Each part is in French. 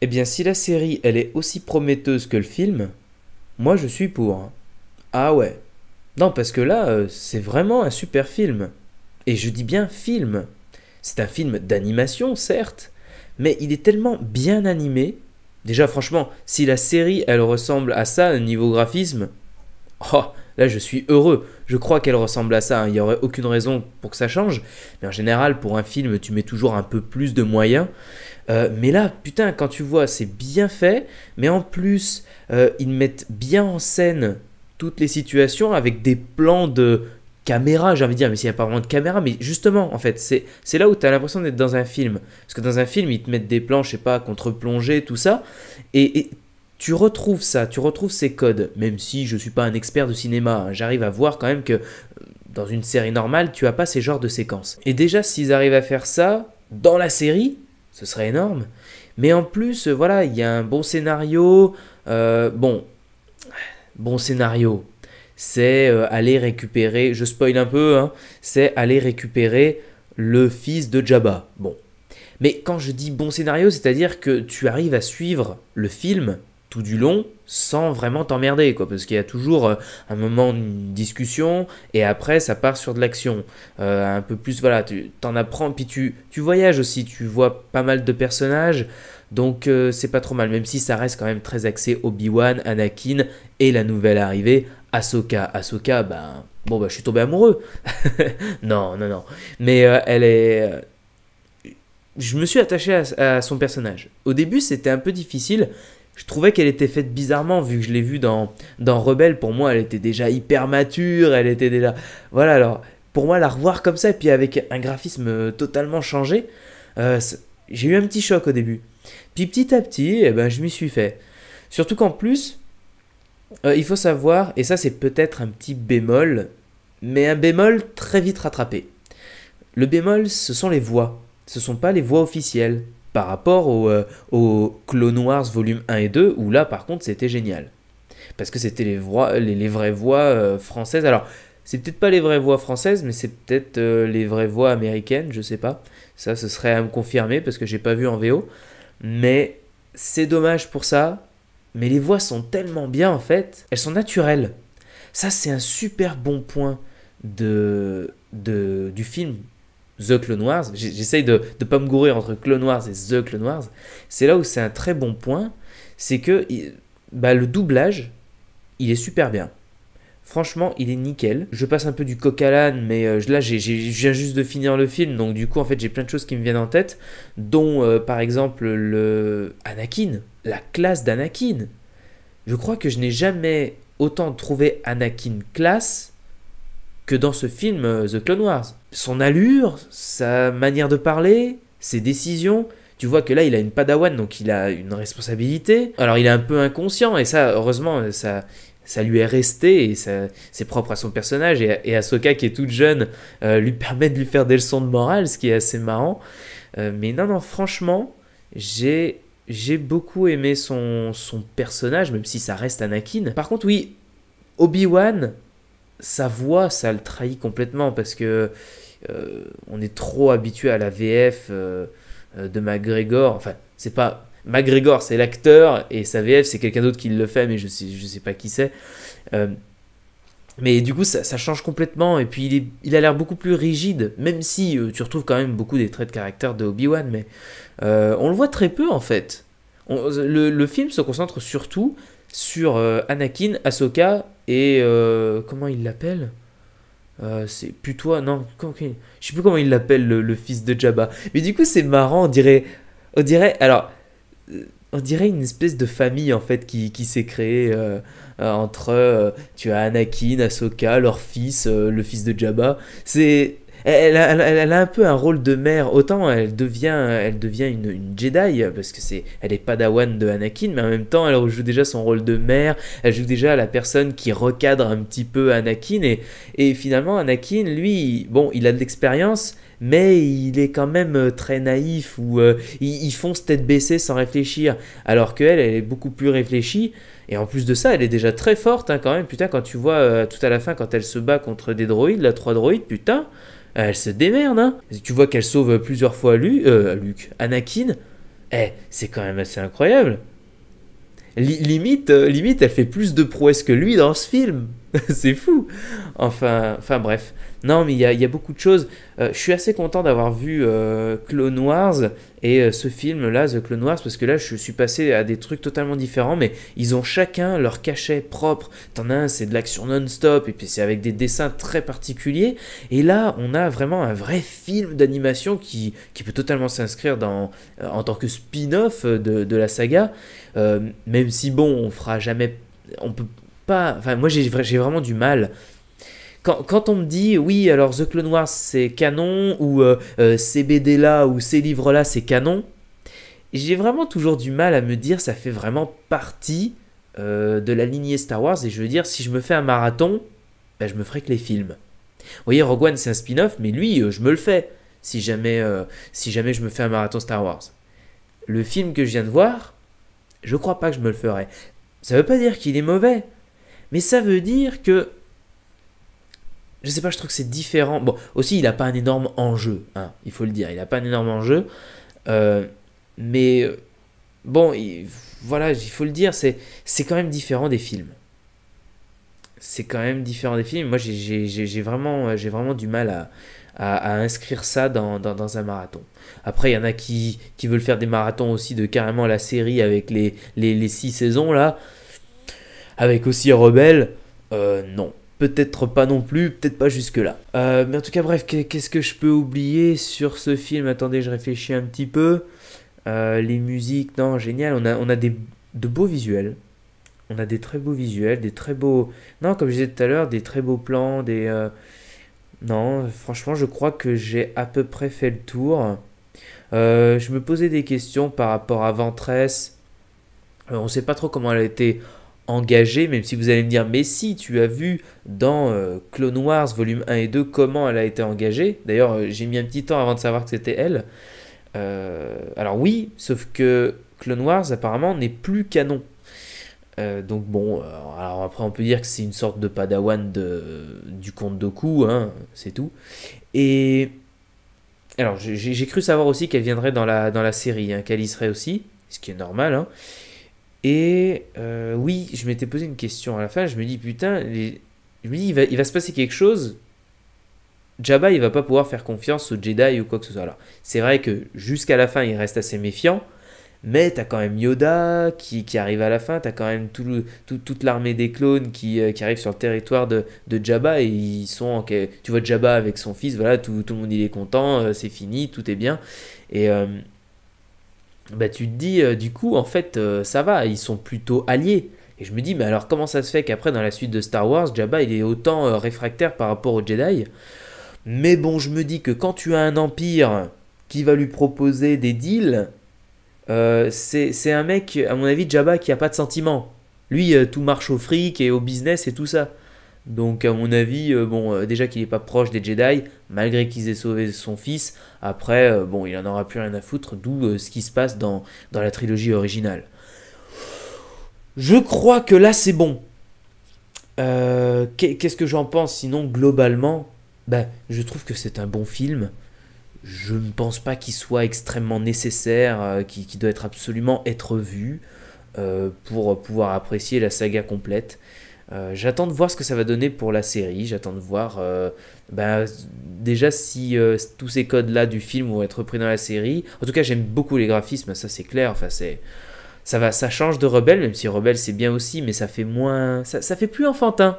Eh bien, si la série, elle est aussi prometteuse que le film, moi je suis pour. Ah ouais. Non, parce que là, euh, c'est vraiment un super film. Et je dis bien film. C'est un film d'animation, certes, mais il est tellement bien animé. Déjà, franchement, si la série, elle ressemble à ça, niveau graphisme, Oh, là je suis heureux, je crois qu'elle ressemble à ça, hein. il n'y aurait aucune raison pour que ça change, mais en général pour un film tu mets toujours un peu plus de moyens, euh, mais là putain quand tu vois c'est bien fait, mais en plus euh, ils mettent bien en scène toutes les situations avec des plans de caméra, j'ai envie de dire, mais s'il n'y a pas vraiment de caméra, mais justement, en fait, c'est là où tu as l'impression d'être dans un film. Parce que dans un film, ils te mettent des plans, je sais pas, contre-plongée, tout ça, et tu retrouves ça, tu retrouves ces codes, même si je ne suis pas un expert de cinéma, hein. j'arrive à voir quand même que euh, dans une série normale, tu as pas ces genres de séquences. Et déjà, s'ils arrivent à faire ça dans la série, ce serait énorme. Mais en plus, euh, voilà, il y a un bon scénario. Euh, bon, bon scénario, c'est aller récupérer, je spoil un peu, hein, c'est aller récupérer le fils de Jabba. Bon. Mais quand je dis bon scénario, c'est-à-dire que tu arrives à suivre le film tout du long sans vraiment t'emmerder quoi parce qu'il y a toujours euh, un moment de discussion et après ça part sur de l'action euh, un peu plus voilà tu t'en apprends puis tu tu voyages aussi tu vois pas mal de personnages donc euh, c'est pas trop mal même si ça reste quand même très axé Obi-Wan Anakin et la nouvelle arrivée Ahsoka Ahsoka ben bon bah ben, je suis tombé amoureux non non non mais elle est je me suis attaché à son personnage. Au début, c'était un peu difficile je trouvais qu'elle était faite bizarrement, vu que je l'ai vue dans, dans Rebelle. Pour moi, elle était déjà hyper mature, elle était déjà. Voilà, alors, pour moi, la revoir comme ça, et puis avec un graphisme euh, totalement changé, euh, j'ai eu un petit choc au début. Puis petit à petit, eh ben, je m'y suis fait. Surtout qu'en plus, euh, il faut savoir, et ça c'est peut-être un petit bémol, mais un bémol très vite rattrapé. Le bémol, ce sont les voix. Ce ne sont pas les voix officielles par rapport au, euh, au, Wars volume 1 et 2, où là par contre c'était génial. Parce que c'était les, vraies voix euh, françaises. Alors, c'est peut-être pas les vraies voix françaises, mais c'est peut-être euh, les vraies voix américaines, je sais pas. Ça, ce serait à me confirmer parce que j'ai pas vu en VO. Mais c'est dommage pour ça. Mais les voix sont tellement bien en fait, elles sont naturelles. Ça, c'est un super bon point de, du film The Clone Wars, j'essaye de ne pas me gourer entre Clone Wars et The Clone Wars, c'est là où c'est un très bon point, c'est que bah, le doublage, il est super bien. Franchement, il est nickel. Je passe un peu du coq à l'âne, mais euh, là, je viens juste de finir le film, donc du coup, en fait, j'ai plein de choses qui me viennent en tête, dont euh, par exemple le Anakin, la classe d'Anakin. Je crois que je n'ai jamais autant trouvé Anakin classe que dans ce film euh, The Clone Wars. Son allure, sa manière de parler, ses décisions, tu vois que là il a une padawan donc il a une responsabilité. Alors il est un peu inconscient et ça heureusement euh, ça ça lui est resté et c'est propre à son personnage et, à Ahsoka qui est toute jeune euh, lui permet de lui faire des leçons de morale ce qui est assez marrant. mais non non franchement j'ai j'ai beaucoup aimé son, son personnage, même si ça reste Anakin. Par contre, oui, Obi-Wan, sa voix, ça le trahit complètement parce que euh, on est trop habitué à la VF euh, euh, de McGregor. Enfin, c'est pas McGregor, c'est l'acteur et sa VF, c'est quelqu'un d'autre qui le fait, mais je sais, sais pas qui c'est. mais du coup, ça, change complètement. Et puis, il, il a l'air beaucoup plus rigide, même si tu retrouves quand même beaucoup des traits de caractère de Obi-Wan. Mais on le voit très peu en fait le, film se concentre surtout sur euh, Anakin, Ahsoka et euh, comment il l'appelle euh, c'est plutôt non, je sais plus comment il l'appelle le, fils de Jabba. Mais du coup, c'est marrant, on dirait, on dirait, alors, on dirait une espèce de famille en fait qui, s'est créée entre, tu as Anakin, Ahsoka, leur fils, le fils de Jabba. C'est, elle a, un peu un rôle de mère. Autant elle devient, elle devient une, Jedi parce que c'est, elle est padawan de Anakin, mais en même temps, elle joue déjà son rôle de mère. Elle joue déjà la personne qui recadre un petit peu Anakin et, et finalement Anakin, lui, bon, il a de l'expérience, mais il est quand même euh, très naïf ou euh, il, fonce tête baissée sans réfléchir, alors qu'elle, elle est beaucoup plus réfléchie. Et en plus de ça, elle est déjà très forte hein, quand même. Putain, quand tu vois euh, tout à la fin quand elle se bat contre des droïdes, la trois droïdes, putain. Euh, elle se démerde, hein Tu vois qu'elle sauve plusieurs fois euh, Luke, Anakin. Eh, c'est quand même assez incroyable. limite, euh, limite, elle fait plus de prouesses que lui dans ce film. c'est fou. Enfin, enfin bref. Non, mais il y a, beaucoup de choses. Euh, je suis assez content d'avoir vu euh, Clone Wars et euh, ce film-là, The Clone Wars, parce que là, je suis passé à des trucs totalement différents, mais ils ont chacun leur cachet propre. T'en as un, c'est de l'action non-stop, et puis c'est avec des dessins très particuliers. Et là, on a vraiment un vrai film d'animation qui, peut totalement s'inscrire dans, en tant que spin-off de, la saga, même si, bon, on fera jamais... On peut, moi, j'ai vraiment du mal. Quand, on me dit oui, alors The Clone Wars c'est canon, ou euh, euh, ces BD là, ou ces livres là c'est canon, j'ai vraiment toujours du mal à me dire ça fait vraiment partie euh, de la lignée Star Wars. Et je veux dire, si je me fais un marathon, ben, je me ferai que les films. Vous voyez, Rogue One c'est un spin-off, mais lui, je me le fais si jamais, si jamais je me fais un marathon Star Wars. Le film que je viens de voir, je crois pas que je me le ferai. Ça veut pas dire qu'il est mauvais. Mais ça veut dire que. Je sais pas, je trouve que c'est différent. Bon, aussi, il n'a pas un énorme enjeu, hein, il faut le dire. Il n'a pas un énorme enjeu. Euh, mais bon, voilà, il faut le dire, c'est quand même différent des films. C'est quand même différent des films. Moi, j'ai vraiment, vraiment du mal à, inscrire ça dans, un marathon. Après, il y en a qui, qui veulent faire des marathons aussi de carrément la série avec les, les, les six saisons, là. Avec aussi Rebelle, euh, non. Peut-être pas non plus, peut-être pas jusque-là. Euh, mais en tout cas, bref, qu'est-ce que je peux oublier sur ce film Attendez, je réfléchis un petit peu. Euh, les musiques, non, génial. On a, on a des, de beaux visuels. On a des très beaux visuels, des très beaux... Non, comme je disais tout à l'heure, des très beaux plans, des... Non, franchement, je crois que j'ai à peu près fait le tour. je me posais des questions par rapport à Ventress. on ne sait pas trop comment elle a été engagée, même si vous allez me dire, mais si, tu as vu dans euh, Clone Wars volume 1 et 2 comment elle a été engagée. D'ailleurs, euh, j'ai mis un petit temps avant de savoir que c'était elle. Euh, alors oui, sauf que Clone Wars apparemment n'est plus canon. donc bon, alors après on peut dire que c'est une sorte de padawan de, du conte Doku, hein, c'est tout. Et alors j'ai cru savoir aussi qu'elle viendrait dans la, dans la série, hein, qu'elle y serait aussi, ce qui est normal. Hein. Et euh, oui, je m'étais posé une question à la fin, je me dis putain, il va, il va, se passer quelque chose. Jabba, il va pas pouvoir faire confiance aux Jedi ou quoi que ce soit. Alors, c'est vrai que jusqu'à la fin, il reste assez méfiant, mais t'as quand même Yoda qui, qui, arrive à la fin, t'as quand même tout toute l'armée des clones euh, qui, arrive sur le territoire de, de Jabba et ils sont. En... Tu vois Jabba avec son fils, voilà, tout, le monde il est content, euh, c'est fini, tout est bien. Et bah tu te dis euh, du coup en fait euh, ça va, ils sont plutôt alliés. Et je me dis mais alors comment ça se fait qu'après dans la suite de Star Wars, Jabba il est autant euh, réfractaire par rapport aux Jedi Mais bon, je me dis que quand tu as un empire qui va lui proposer des deals, c'est un mec à mon avis Jabba qui a pas de sentiment. Lui tout marche au fric et au business et tout ça. Donc à mon avis, euh, bon, euh, déjà qu'il n'est pas proche des Jedi, malgré qu'ils aient sauvé son fils, après, euh, bon, il n'en aura plus rien à foutre, d'où ce qui se passe dans, la trilogie originale. Je crois que là c'est bon. Qu'est-ce que j'en pense sinon globalement ben, Je trouve que c'est un bon film. Je ne pense pas qu'il soit extrêmement nécessaire, qu'il doit être absolument être vu pour pouvoir apprécier la saga complète. Euh, j'attends de voir ce que ça va donner pour la série. J'attends de voir euh, bah, déjà si euh, tous ces codes-là du film vont être repris dans la série. En tout cas, j'aime beaucoup les graphismes, ça c'est clair. Enfin, ça va, ça change de Rebelle, même si Rebelle c'est bien aussi, mais ça fait moins, ça, fait plus enfantin.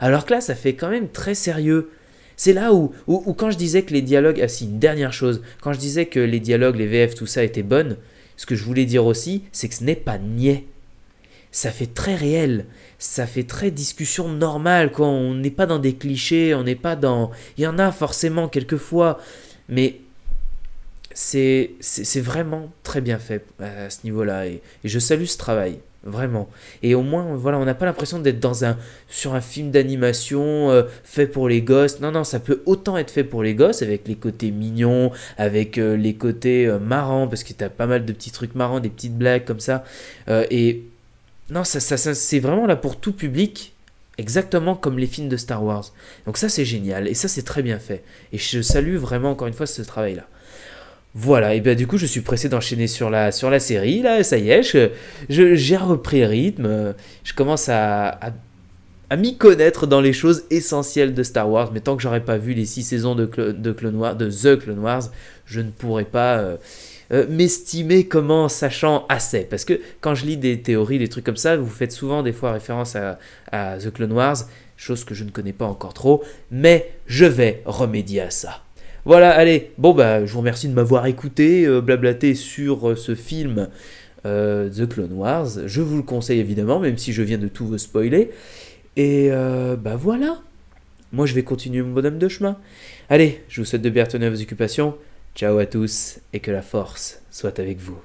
Alors que là, ça fait quand même très sérieux. C'est là où, où, quand je disais que les dialogues, ah si, dernière chose, quand je disais que les dialogues, les VF, tout ça étaient bonnes, ce que je voulais dire aussi, c'est que ce n'est pas niais ça fait très réel, ça fait très discussion normale, quoi. On n'est pas dans des clichés, on n'est pas dans. Il y en a forcément quelquefois, mais c'est vraiment très bien fait euh, à ce niveau-là. Et, je salue ce travail, vraiment. Et au moins, voilà, on n'a pas l'impression d'être dans un sur un film d'animation euh, fait pour les gosses. Non, non, ça peut autant être fait pour les gosses, avec les côtés mignons, avec euh, les côtés marrants, parce que tu as pas mal de petits trucs marrants, des petites blagues comme ça. et non, ça, ça, c'est vraiment là pour tout public, exactement comme les films de Star Wars. Donc ça, c'est génial, et ça, c'est très bien fait. Et je salue vraiment, encore une fois, ce travail-là. Voilà, et bien du coup, je suis pressé d'enchaîner sur la, sur la série, là, ça y est, j'ai je, j'ai repris rythme, je commence à, m'y connaître dans les choses essentielles de Star Wars, mais tant que j'aurais pas vu les six saisons de, de, de The Clone Wars, je ne pourrais pas... Euh, euh, m'estimer comment sachant assez. Parce que quand je lis des théories, des trucs comme ça, vous faites souvent des fois référence à, The Clone Wars, chose que je ne connais pas encore trop, mais je vais remédier à ça. Voilà, allez, bon bah je vous remercie de m'avoir écouté, euh, blablaté sur euh, ce film The Clone Wars. Je vous le conseille évidemment, même si je viens de tout vous spoiler. Et bah voilà, moi je vais continuer mon bonhomme de chemin. Allez, je vous souhaite de bien retenir vos occupations. Ciao à tous et que la force soit avec vous.